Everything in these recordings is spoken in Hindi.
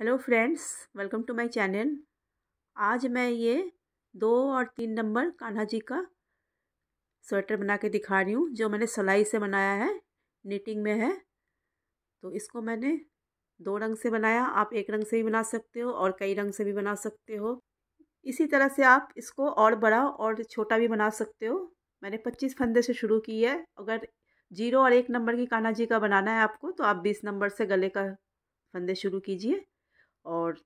hello friends welcome to my channel आज मैं ये दो और तीन नंबर कान्हा जी का स्वेटर बना के दिखा रही हूँ जो मैंने सलाई से बनाया है निटिंग में है तो इसको मैंने दो रंग से बनाया आप एक रंग से भी बना सकते हो और कई रंग से भी बना सकते हो इसी तरह से आप इसको और बड़ा और छोटा भी बना सकते हो मैंने पच्चीस फंदे से शुरू की है अगर जीरो और एक नंबर की कान्हा जी का बनाना है आपको तो आप बीस नंबर से गले का फंदे शुरू कीजिए और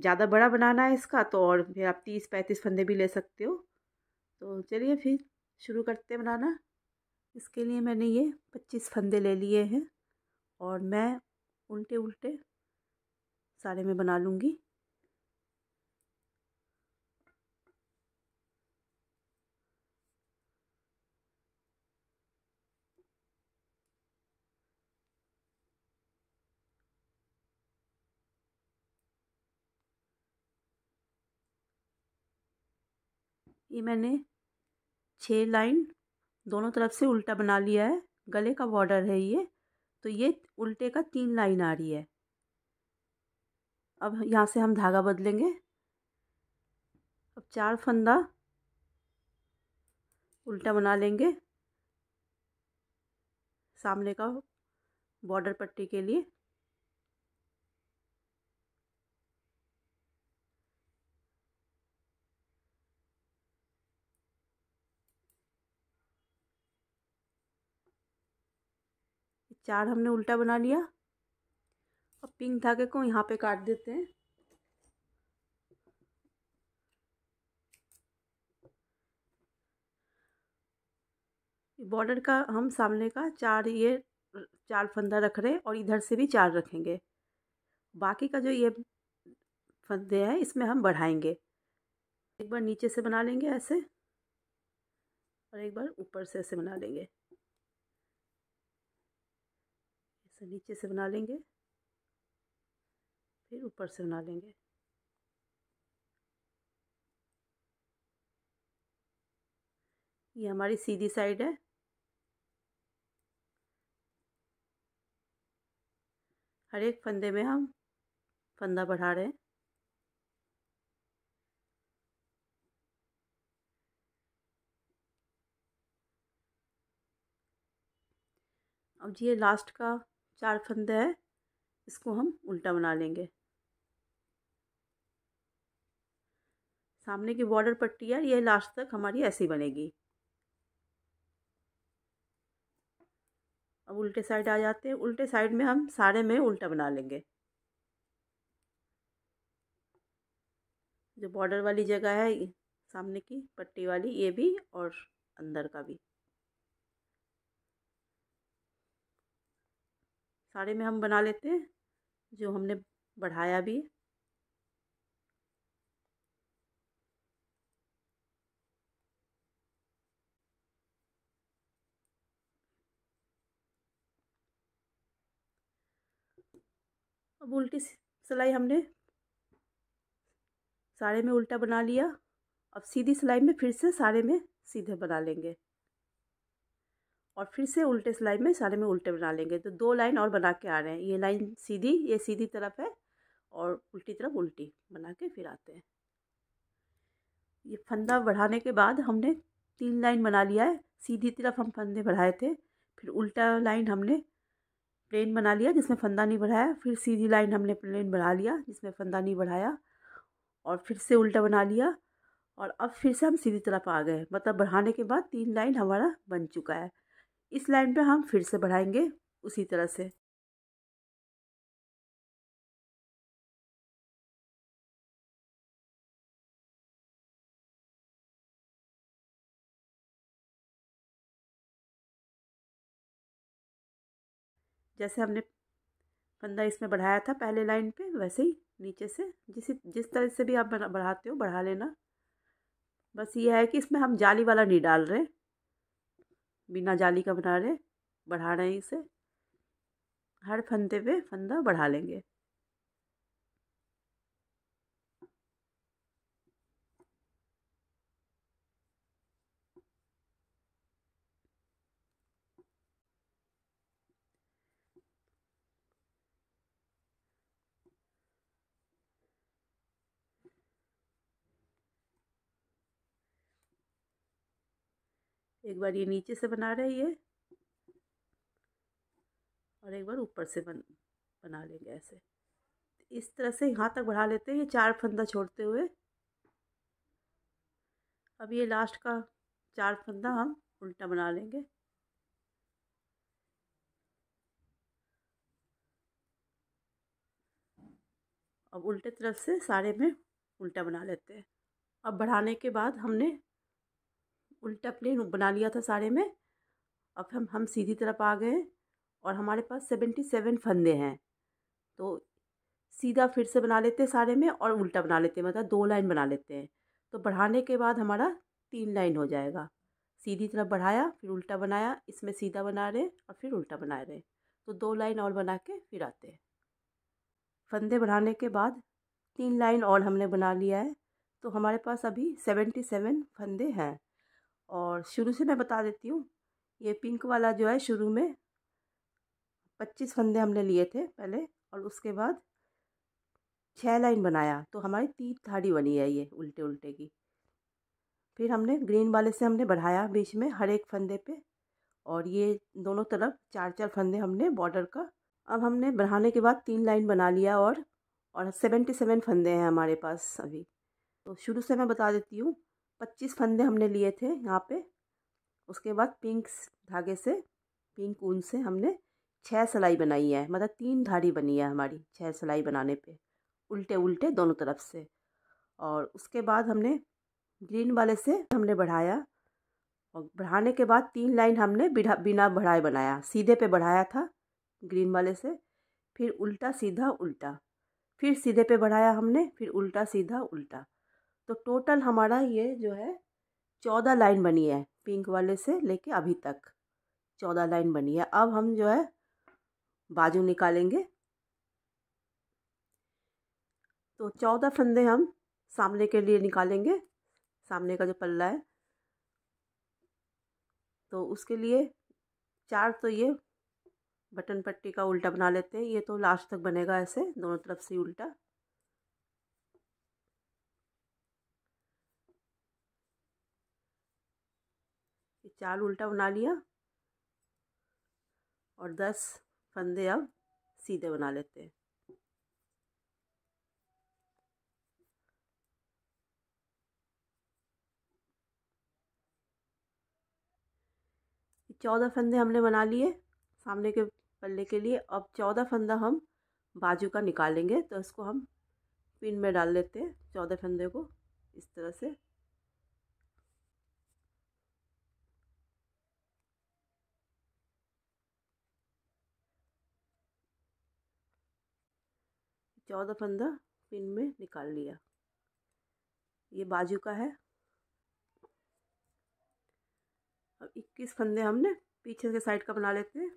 ज़्यादा बड़ा बनाना है इसका तो और फिर आप तीस पैंतीस फंदे भी ले सकते हो तो चलिए फिर शुरू करते हैं बनाना इसके लिए मैंने ये पच्चीस फंदे ले लिए हैं और मैं उल्टे उल्टे सारे में बना लूँगी ये मैंने छः लाइन दोनों तरफ से उल्टा बना लिया है गले का बॉर्डर है ये तो ये उल्टे का तीन लाइन आ रही है अब यहाँ से हम धागा बदलेंगे अब चार फंदा उल्टा बना लेंगे सामने का बॉर्डर पट्टी के लिए चार हमने उल्टा बना लिया और पिंक धागे को यहाँ पे काट देते हैं बॉर्डर का हम सामने का चार ये चार फंदा रख रहे हैं और इधर से भी चार रखेंगे बाकी का जो ये फंदे हैं इसमें हम बढ़ाएंगे एक बार नीचे से बना लेंगे ऐसे और एक बार ऊपर से ऐसे बना लेंगे से नीचे से बना लेंगे फिर ऊपर से बना लेंगे ये हमारी सीधी साइड है हर एक फंदे में हम फंदा बढ़ा रहे हैं अब जी ये लास्ट का चार फंदे हैं इसको हम उल्टा बना लेंगे सामने की बॉर्डर पट्टी है यह लास्ट तक हमारी ऐसी बनेगी अब उल्टे साइड आ जाते हैं उल्टे साइड में हम सारे में उल्टा बना लेंगे जो बॉर्डर वाली जगह है सामने की पट्टी वाली ये भी और अंदर का भी सारे में हम बना लेते हैं जो हमने बढ़ाया भी अब उल्टी सिलाई हमने सारे में उल्टा बना लिया अब सीधी सिलाई में फिर से सारे में सीधे बना लेंगे और फिर से उल्टे सिलाई में सारे में उल्टे बना लेंगे तो दो लाइन और बना के आ रहे हैं ये लाइन सीधी ये सीधी तरफ है और उल्टी तरफ उल्टी बना के फिर आते हैं ये फंदा बढ़ाने के बाद हमने तीन लाइन बना लिया है सीधी तरफ हम फंदे बढ़ाए थे फिर उल्टा लाइन हमने प्लेन बना लिया जिसमें फंदा नहीं बढ़ाया फिर सीधी लाइन हमने प्लेन बढ़ा लिया जिसमें फंदा नहीं बढ़ाया और फिर से उल्टा बना लिया और अब फिर से हम सीधी तरफ आ गए मतलब बढ़ाने के बाद तीन लाइन हमारा बन चुका है इस लाइन पे हम फिर से बढ़ाएंगे उसी तरह से जैसे हमने फंदा इसमें बढ़ाया था पहले लाइन पे वैसे ही नीचे से जिस जिस तरह से भी आप बढ़ाते हो बढ़ा लेना बस ये है कि इसमें हम जाली वाला नहीं डाल रहे हैं बिना जाली का बना रहे बढ़ा रहे हैं इसे हर फंदे पे फंदा बढ़ा लेंगे एक बार ये नीचे से बना रहे ये और एक बार ऊपर से बन बना लेंगे ऐसे इस तरह से यहाँ तक बढ़ा लेते हैं ये चार फंदा छोड़ते हुए अब ये लास्ट का चार फंदा हम उल्टा बना लेंगे अब उल्टे तरफ से सारे में उल्टा बना लेते हैं अब बढ़ाने के बाद हमने उल्टा प्लेन बना लिया था साड़े में अब हम हम सीधी तरफ आ गए और हमारे पास सेवेंटी सेवन फंदे हैं तो सीधा फिर से बना लेते हैं सारे में और उल्टा बना लेते हैं मतलब दो लाइन बना लेते हैं तो बढ़ाने के बाद हमारा तीन लाइन हो जाएगा सीधी तरफ बढ़ाया फिर उल्टा बनाया इसमें सीधा बना रहे और फिर उल्टा बना रहे तो दो लाइन और बना के फिर आते हैं फंदे बढ़ाने के बाद तीन लाइन और हमने बना लिया है तो हमारे पास अभी सेवेंटी सेवन फंदे हैं और शुरू से मैं बता देती हूँ ये पिंक वाला जो है शुरू में पच्चीस फंदे हमने लिए थे पहले और उसके बाद छः लाइन बनाया तो हमारी तीन धाड़ी बनी है ये उल्टे उल्टे की फिर हमने ग्रीन वाले से हमने बढ़ाया बीच में हर एक फंदे पे और ये दोनों तरफ चार चार फंदे हमने बॉर्डर का अब हमने बढ़ाने के बाद तीन लाइन बना लिया और और सेवेंटी सेवन फंदे हैं हमारे पास अभी तो शुरू से मैं बता देती हूँ पच्चीस फंदे हमने लिए थे यहाँ पे उसके बाद पिंक धागे से पिंक ऊन से हमने छः सिलाई बनाई है मतलब तीन धाड़ी बनी है हमारी छः सिलाई बनाने पे उल्टे उल्टे दोनों तरफ से और उसके बाद हमने ग्रीन वाले से हमने बढ़ाया और बढ़ाने के बाद तीन लाइन हमने बिना बिना बढ़ाए बनाया सीधे पे बढ़ाया था ग्रीन वाले से फिर उल्टा सीधा उल्टा फिर सीधे पे बढ़ाया हमने फिर उल्टा सीधा उल्टा तो टोटल हमारा ये जो है चौदह लाइन बनी है पिंक वाले से लेके अभी तक चौदह लाइन बनी है अब हम जो है बाजू निकालेंगे तो चौदह फंदे हम सामने के लिए निकालेंगे सामने का जो पल्ला है तो उसके लिए चार तो ये बटन पट्टी का उल्टा बना लेते हैं ये तो लास्ट तक बनेगा ऐसे दोनों तरफ से उल्टा चार उल्टा बना लिया और दस फंदे अब सीधे बना लेते हैं चौदह फंदे हमने बना लिए सामने के पल्ले के लिए अब चौदह फंदा हम बाजू का निकालेंगे तो इसको हम पिन में डाल लेते हैं चौदह फंदे को इस तरह से चौदह पंद्रह पिन में निकाल लिया ये बाजू का है अब इक्कीस फंदे हमने पीछे के साइड का बना लेते हैं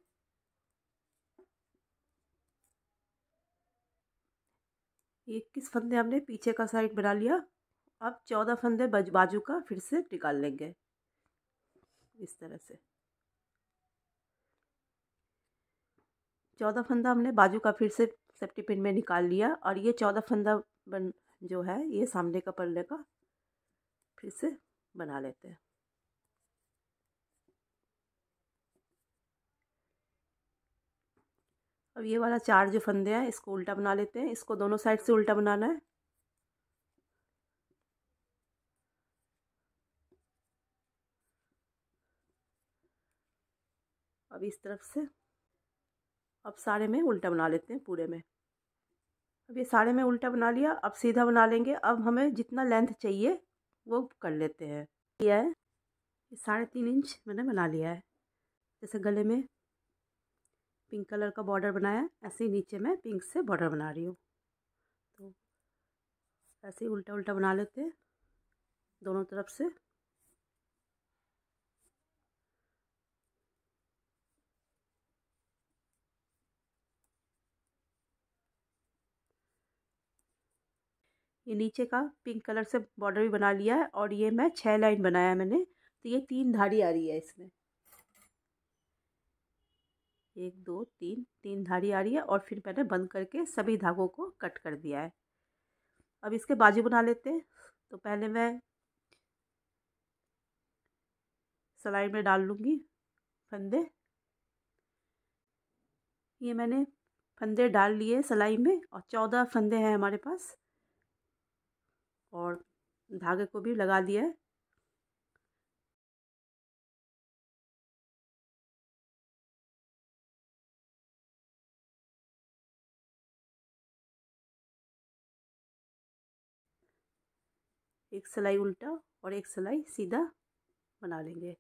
इक्कीस फंदे हमने पीछे का साइड बना लिया अब चौदह फंदे बज बाजू का फिर से निकाल लेंगे इस तरह से चौदह फंदा हमने बाजू का फिर से सेफ्टी पिन में निकाल लिया और ये चौदह फंदा बन जो है ये सामने का पल्ले का फिर से बना लेते हैं अब ये वाला चार जो फंदे हैं इसको उल्टा बना लेते हैं इसको दोनों साइड से उल्टा बनाना है अब इस तरफ से अब सारे में उल्टा बना लेते हैं पूरे में अब ये सारे में उल्टा बना लिया अब सीधा बना लेंगे अब हमें जितना लेंथ चाहिए वो कर लेते हैं किया है साढ़े तीन इंच मैंने बना लिया है जैसे गले में पिंक कलर का बॉर्डर बनाया ऐसे ही नीचे मैं पिंक से बॉर्डर बना रही हूँ तो ऐसे ही उल्टा उल्टा बना लेते हैं दोनों तरफ से ये नीचे का पिंक कलर से बॉर्डर भी बना लिया है और ये मैं छः लाइन बनाया मैंने तो ये तीन धारी आ रही है इसमें एक दो तीन तीन धारी आ रही है और फिर मैंने बंद करके सभी धागों को कट कर दिया है अब इसके बाजू बना लेते हैं तो पहले मैं सलाई में डाल लूँगी फंदे ये मैंने फंदे डाल लिए सलाई में और चौदह फंदे हैं हमारे पास और धागे को भी लगा दिया है एक सिलाई उल्टा और एक सिलाई सीधा बना लेंगे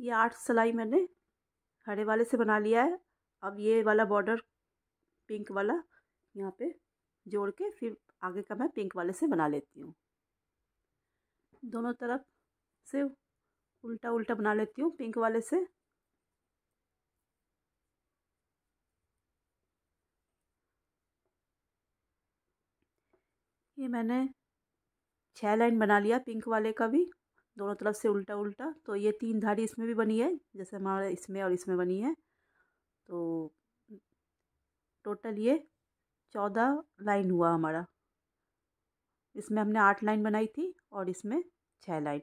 ये आठ सिलाई मैंने हरे वाले से बना लिया है अब ये वाला बॉर्डर पिंक वाला यहाँ पे जोड़ के फिर आगे का मैं पिंक वाले से बना लेती हूँ दोनों तरफ से उल्टा उल्टा बना लेती हूँ पिंक वाले से ये मैंने छह लाइन बना लिया पिंक वाले का भी दोनों तरफ से उल्टा उल्टा तो ये तीन धारी इसमें भी बनी है जैसे हमारे इसमें और इसमें बनी है तो टोटल ये चौदह लाइन हुआ हमारा इसमें हमने आठ लाइन बनाई थी और इसमें छः लाइन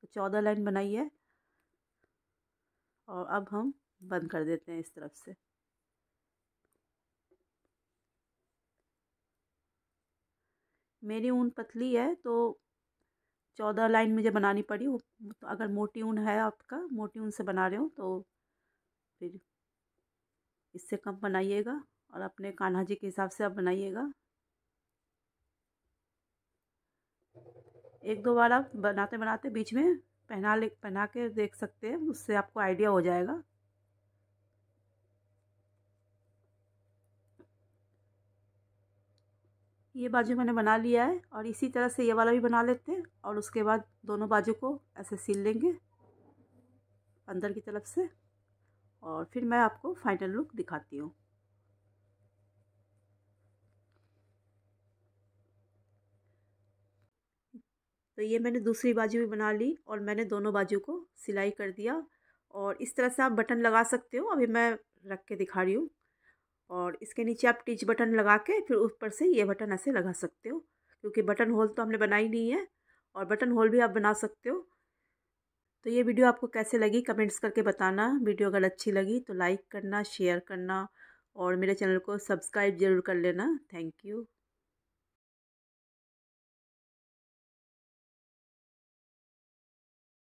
तो चौदह लाइन बनाई है और अब हम बंद कर देते हैं इस तरफ से मेरी ऊन पतली है तो चौदह लाइन मुझे बनानी पड़ी वो तो अगर मोटी ऊन है आपका मोटी ऊन से बना रहे हो तो फिर इससे कम बनाइएगा और अपने कान्हा जी के हिसाब से आप बनाइएगा एक दो बार आप बनाते बनाते बीच में पहना ले पहना के देख सकते हैं उससे आपको आइडिया हो जाएगा ये बाजू मैंने बना लिया है और इसी तरह से ये वाला भी बना लेते हैं और उसके बाद दोनों बाजू को ऐसे सिल लेंगे अंदर की तरफ से और फिर मैं आपको फाइनल लुक दिखाती हूँ तो ये मैंने दूसरी बाजू भी बना ली और मैंने दोनों बाजू को सिलाई कर दिया और इस तरह से आप बटन लगा सकते हो अभी मैं रख के दिखा रही हूँ और इसके नीचे आप टिच बटन लगा के फिर ऊपर से ये बटन ऐसे लगा सकते हो क्योंकि बटन होल तो हमने बनाई नहीं है और बटन होल भी आप बना सकते हो तो ये वीडियो आपको कैसे लगी कमेंट्स करके बताना वीडियो अगर अच्छी लगी तो लाइक करना शेयर करना और मेरे चैनल को सब्सक्राइब ज़रूर कर लेना थैंक यू